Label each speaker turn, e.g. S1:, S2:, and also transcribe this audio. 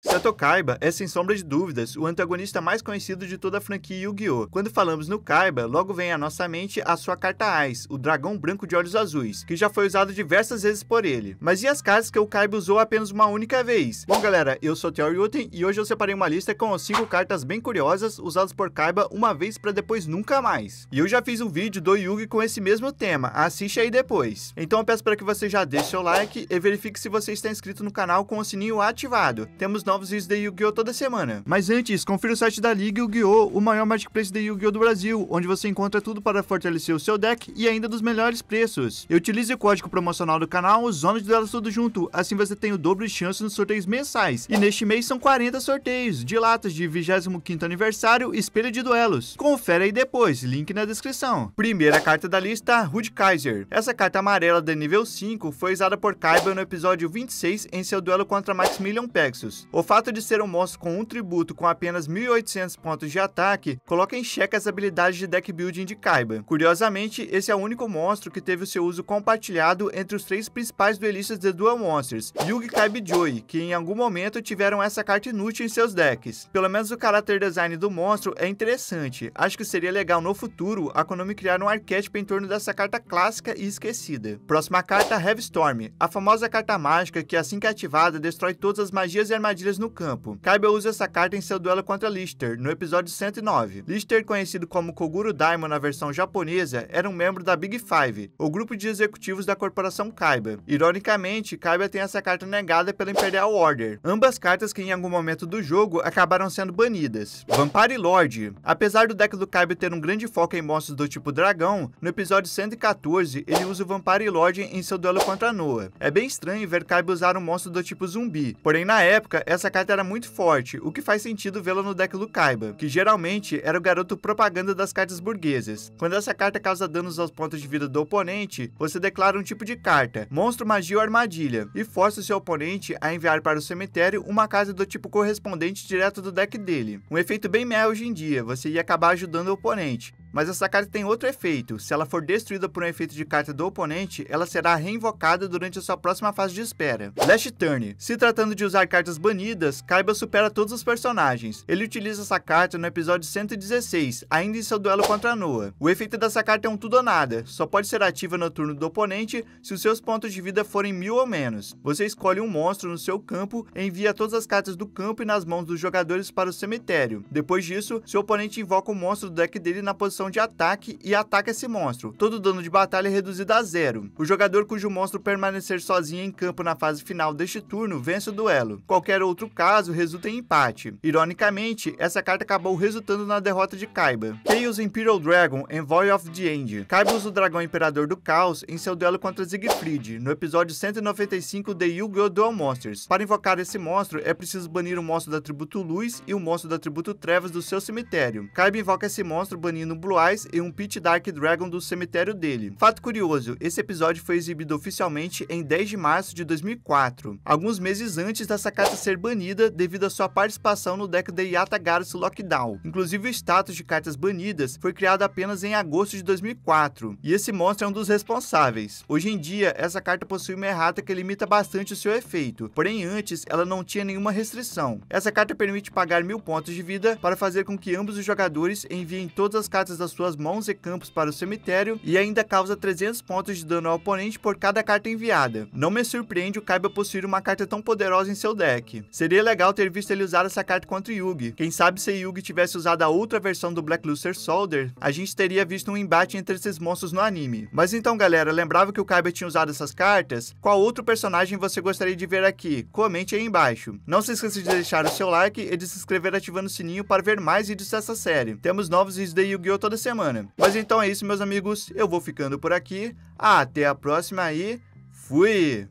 S1: Seto Kaiba é, sem sombra de dúvidas, o antagonista mais conhecido de toda a franquia Yu-Gi-Oh! Quando falamos no Kaiba, logo vem à nossa mente a sua carta Ice, o dragão branco de olhos azuis, que já foi usado diversas vezes por ele. Mas e as cartas que o Kaiba usou apenas uma única vez? Bom galera, eu sou Theo Yuten e hoje eu separei uma lista com 5 cartas bem curiosas usadas por Kaiba uma vez para depois nunca mais. E eu já fiz um vídeo do Yugi com esse mesmo tema, assiste aí depois. Então eu peço para que você já deixe seu like e verifique se você está inscrito no canal com o sininho ativado. Temos novos vídeos de Yu-Gi-Oh! toda semana. Mas antes, confira o site da Liga Yu-Gi-Oh! o maior marketplace de Yu-Gi-Oh! do Brasil, onde você encontra tudo para fortalecer o seu deck e ainda dos melhores preços. E utilize o código promocional do canal Zona de Duelos Tudo Junto, assim você tem o dobro de chances nos sorteios mensais. E neste mês são 40 sorteios, de latas de 25º aniversário e espelho de duelos. Confere aí depois, link na descrição. Primeira carta da lista, Rude Kaiser. Essa carta amarela de nível 5 foi usada por Kaiba no episódio 26 em seu duelo contra Maximilian Pegasus. O fato de ser um monstro com um tributo com apenas 1.800 pontos de ataque coloca em xeque as habilidades de deck building de Kaiba. Curiosamente, esse é o único monstro que teve o seu uso compartilhado entre os três principais duelistas de Duel Monsters, Yugi, Kaiba e Joey, que em algum momento tiveram essa carta inútil em seus decks. Pelo menos o caráter design do monstro é interessante. Acho que seria legal no futuro a Konami criar um arquétipo em torno dessa carta clássica e esquecida. Próxima carta, Heavy Storm, a famosa carta mágica que assim que ativada destrói todas as magias e armadilhas no campo. Kaiba usa essa carta em seu duelo contra Lister, no episódio 109. Lister, conhecido como Koguro Daimon na versão japonesa, era um membro da Big Five, o grupo de executivos da corporação Kaiba. Ironicamente, Kaiba tem essa carta negada pela Imperial Order, ambas cartas que em algum momento do jogo acabaram sendo banidas. Vampire Lord. Apesar do deck do Kaiba ter um grande foco em monstros do tipo dragão, no episódio 114 ele usa o Vampire Lord em seu duelo contra Noah. É bem estranho ver Kaiba usar um monstro do tipo zumbi, porém na época essa essa carta era muito forte, o que faz sentido vê-la no deck Lucaiba, que geralmente era o garoto propaganda das cartas burguesas. Quando essa carta causa danos aos pontos de vida do oponente, você declara um tipo de carta, monstro, magia ou armadilha, e força o seu oponente a enviar para o cemitério uma carta do tipo correspondente direto do deck dele. Um efeito bem meh hoje em dia, você ia acabar ajudando o oponente. Mas essa carta tem outro efeito. Se ela for destruída por um efeito de carta do oponente, ela será reinvocada durante a sua próxima fase de espera. Last Turn. Se tratando de usar cartas banidas, Kaiba supera todos os personagens. Ele utiliza essa carta no episódio 116, ainda em seu duelo contra Noah. O efeito dessa carta é um tudo ou nada. Só pode ser ativa no turno do oponente se os seus pontos de vida forem mil ou menos. Você escolhe um monstro no seu campo e envia todas as cartas do campo e nas mãos dos jogadores para o cemitério. Depois disso, seu oponente invoca o um monstro do deck dele na posição de ataque e ataca esse monstro. Todo dano de batalha é reduzido a zero. O jogador cujo monstro permanecer sozinho em campo na fase final deste turno vence o duelo. Qualquer outro caso resulta em empate. Ironicamente, essa carta acabou resultando na derrota de Kaiba. Chaos Imperial Dragon, Envoy of the End. Kaiba usa o dragão imperador do caos em seu duelo contra Siegfried, no episódio 195 de Yu-Gi-Oh! Duel Monsters. Para invocar esse monstro, é preciso banir o monstro da atributo Luz e o monstro da atributo Trevas do seu cemitério. Kaiba invoca esse monstro banindo Blue Eyes e um Pit Dark Dragon do cemitério dele. Fato curioso, esse episódio foi exibido oficialmente em 10 de março de 2004, alguns meses antes dessa carta ser banida devido à sua participação no deck de Yatagaru's Lockdown. Inclusive o status de cartas banidas foi criado apenas em agosto de 2004, e esse monstro é um dos responsáveis. Hoje em dia, essa carta possui uma errata que limita bastante o seu efeito, porém antes ela não tinha nenhuma restrição. Essa carta permite pagar mil pontos de vida para fazer com que ambos os jogadores enviem todas as cartas cartas das suas mãos e campos para o cemitério e ainda causa 300 pontos de dano ao oponente por cada carta enviada. Não me surpreende o Kaiba possuir uma carta tão poderosa em seu deck. Seria legal ter visto ele usar essa carta contra Yugi. Quem sabe se Yugi tivesse usado a outra versão do Black Luster Soldier, a gente teria visto um embate entre esses monstros no anime. Mas então galera, lembrava que o Kaiba tinha usado essas cartas? Qual outro personagem você gostaria de ver aqui? Comente aí embaixo. Não se esqueça de deixar o seu like e de se inscrever ativando o sininho para ver mais vídeos dessa série. Temos novos vídeos de Yu-Gi-Oh! toda semana. Mas então é isso, meus amigos. Eu vou ficando por aqui. Até a próxima e fui!